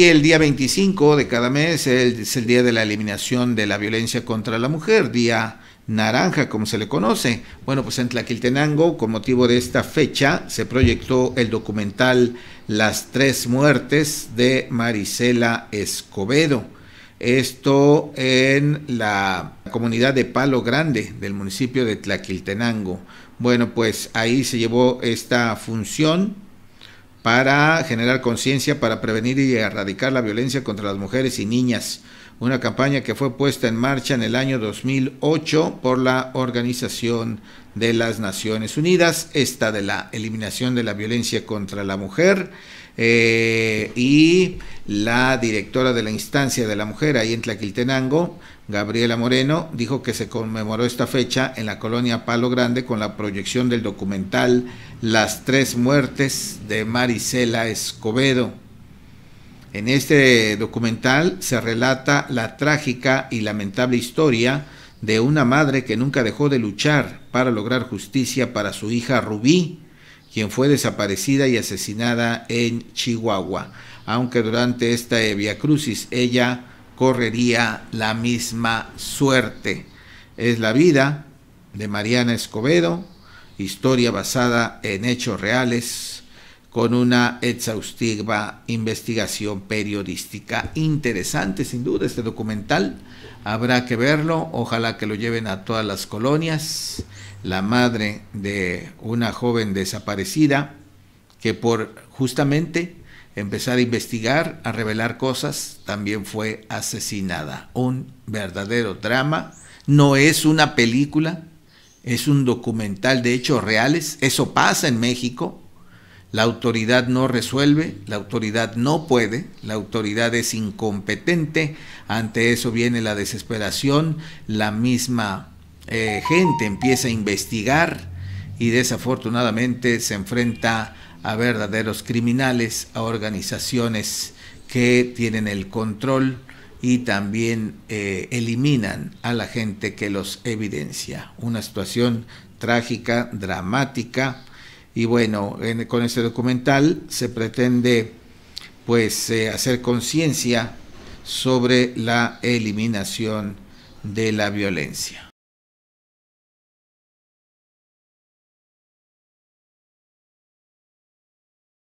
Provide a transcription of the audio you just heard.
Y el día 25 de cada mes es el día de la eliminación de la violencia contra la mujer, día naranja como se le conoce. Bueno, pues en Tlaquiltenango, con motivo de esta fecha, se proyectó el documental Las tres muertes de Marisela Escobedo. Esto en la comunidad de Palo Grande del municipio de Tlaquiltenango. Bueno, pues ahí se llevó esta función para generar conciencia, para prevenir y erradicar la violencia contra las mujeres y niñas, una campaña que fue puesta en marcha en el año 2008 por la Organización de las Naciones Unidas, esta de la eliminación de la violencia contra la mujer. Eh, y la directora de la instancia de la mujer ahí en Tlaquiltenango, Gabriela Moreno, dijo que se conmemoró esta fecha en la colonia Palo Grande con la proyección del documental Las tres muertes de Marisela Escobedo. En este documental se relata la trágica y lamentable historia de una madre que nunca dejó de luchar para lograr justicia para su hija Rubí, quien fue desaparecida y asesinada en Chihuahua, aunque durante esta Via Crucis ella correría la misma suerte. Es la vida de Mariana Escobedo, historia basada en hechos reales, con una exhaustiva investigación periodística. Interesante, sin duda, este documental. Habrá que verlo. Ojalá que lo lleven a todas las colonias. La madre de una joven desaparecida que por justamente empezar a investigar, a revelar cosas, también fue asesinada. Un verdadero drama. No es una película, es un documental de hechos reales. Eso pasa en México la autoridad no resuelve, la autoridad no puede, la autoridad es incompetente, ante eso viene la desesperación, la misma eh, gente empieza a investigar y desafortunadamente se enfrenta a verdaderos criminales, a organizaciones que tienen el control y también eh, eliminan a la gente que los evidencia. Una situación trágica, dramática y bueno, con este documental se pretende pues eh, hacer conciencia sobre la eliminación de la violencia.